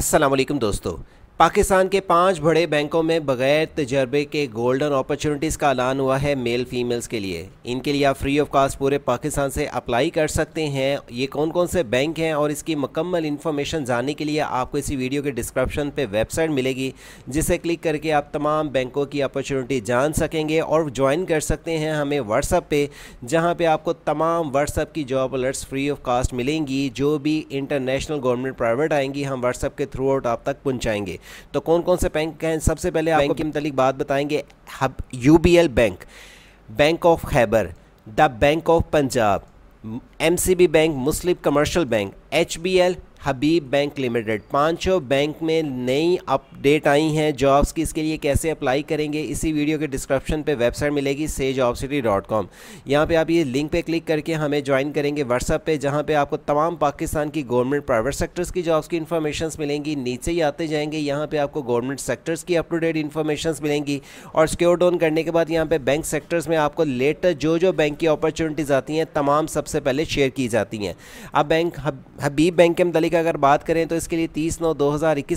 असलम दोस्तों पाकिस्तान के पांच बड़े बैंकों में बगैर तजर्बे के गोल्डन अपॉर्चुनिटीज़ का ऐलान हुआ है मेल फीमेल्स के लिए इनके लिए आप फ्री ऑफ कास्ट पूरे पाकिस्तान से अप्लाई कर सकते हैं ये कौन कौन से बैंक हैं और इसकी मकम्मल इन्फॉर्मेशन जानने के लिए आपको इसी वीडियो के डिस्क्रिप्शन पे वेबसाइट मिलेगी जिसे क्लिक करके आप तमाम बैंकों की अपॉर्चुनिटी जान सकेंगे और ज्वाइन कर सकते हैं हमें व्हाट्सअप पर जहाँ पर आपको तमाम व्हाट्सअप की job alerts free of cost मिलेंगी जो भी इंटरनेशनल गवर्नमेंट प्राइवेट आएंगी हम व्हाट्सअप के थ्रू आउट आप तक पहुँचाएँगे तो कौन कौन से बैंक हैं सबसे पहले आपको के मतलब बात बताएंगे U B L bank bank of Khyber the bank of Punjab M C B bank Muslim commercial bank H B L Habib bank limited पांचों बैंक में नई अपडेट आई हैं जॉब्स की इसके लिए कैसे अप्लाई करेंगे इसी वीडियो के डिस्क्रिप्शन पे वेबसाइट मिलेगी से जॉब सिटी डॉट कॉम यहाँ पर आप ये लिंक पे क्लिक करके हमें ज्वाइन करेंगे व्हाट्सअप पे जहाँ पे आपको तमाम पाकिस्तान की गवर्नमेंट प्राइवेट सेक्टर्स की जॉब्स की इन्फॉर्मेशन मिलेंगी नीचे ही आते जाएंगे यहाँ पर आपको गवर्नमेंट सेक्टर्स की अप टू डेट इन्फॉर्मेशन मिलेंगी और स्क्योर डाउन करने के बाद यहाँ पर बैंक सेक्टर्स में आपको लेटर जो जो बैंक की अपॉर्चुनिटीज़ आती हैं तमाम सबसे पहले शेयर की जाती हैं अब बैंक हबीब बैंक के मतलब की अगर बात करें तो इसके लिए तीस नौ दो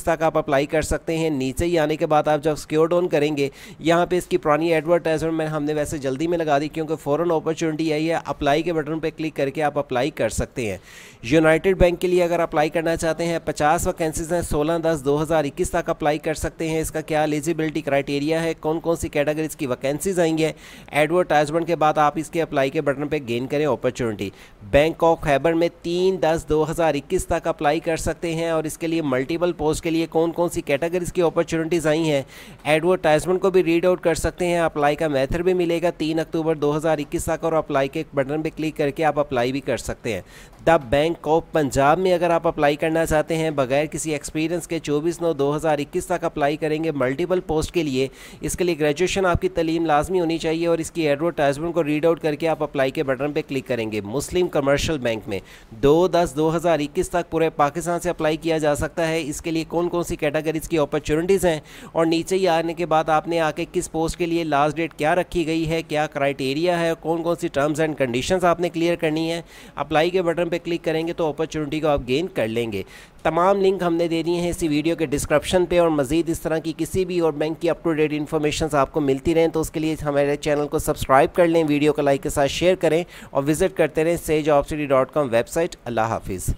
तक आप अप्लाई कर सकते हैं नीचे ही आने के बाद आप जब सिक्योर डाउन करेंगे यहाँ पर इसकी पुरानी एडवर्टाइजमेंट में हमने वैसे जल्दी में लगा दी क्योंकि फ़ौरन अपॉर्चुनिटी आई है अप्लाई के बटन पर क्लिक करके आप अप्लाई कर सकते हैं यूनाइटेड बैंक के लिए अगर अप्लाई करना चाहते हैं पचास वैकेंसीज हैं सोलह दस दो हज़ार इक्कीस तक अप्लाई कर सकते हैं इसका क्या एलिजिबिलिटी क्राइटेरिया है कौन कौन सी कैटेगरीज की वैकेंसीज आई हैं एडवर्टाइजमेंट के बाद आप इसके अप्लाई के बटन पर गेन करें अपॉर्चुनिटी बैंक ऑफ खैबर में तीन दस दो हज़ार इक्कीस तक अप्लाई अप्लाई कर सकते हैं और इसके लिए मल्टीपल पोस्ट के लिए कौन कौन सी कैटेगरीज की अपॉर्चुनिटीज़ आई हैं एडवर्टाइजमेंट को भी रीड आउट कर सकते हैं अप्लाई का मैथड भी मिलेगा तीन अक्टूबर दो तक और अप्लाई के बटन पर क्लिक करके आप अप्लाई भी कर सकते हैं द बैंक ऑफ पंजाब में अगर आप अप्लाई करना चाहते हैं बगैर किसी एक्सपीरियंस के चौबीस नौ दो तक अप्लाई करेंगे मल्टीपल पोस्ट के लिए इसके लिए ग्रेजुएशन आपकी तलीम लाजमी होनी चाहिए और इसकी एडवर्टाइजमेंट को रीड आउट करके आप अप्लाई के बटन पर क्लिक करेंगे मुस्लिम कमर्शल बैंक में दो दस दो तक पूरे पाकिस्तान से अप्लाई किया जा सकता है इसके लिए कौन कौन सी कैटेगरीज की अपॉर्चुनिटीज़ हैं और नीचे ही आने के बाद आपने आके किस पोस्ट के लिए लास्ट डेट क्या रखी गई है क्या क्राइटेरिया है कौन कौन सी टर्म्स एंड कंडीशन आपने क्लियर करनी है अप्लाई के बटन पर क्लिक करेंगे तो अपॉर्चुनिटी को आप गेन कर लेंगे तमाम लिंक हमने दे दिए हैं इसी वीडियो के डिस्क्रिप्शन पे और मज़ीद इस तरह की किसी भी और बैंक की अप टू डेट इन्फॉर्मेशन आपको मिलती रहें तो उसके लिए हमारे चैनल को सब्सक्राइब कर लें वीडियो को लाइक के साथ शेयर करें और विज़िट करते रहें सेज वेबसाइट अल्लाह हाफिज़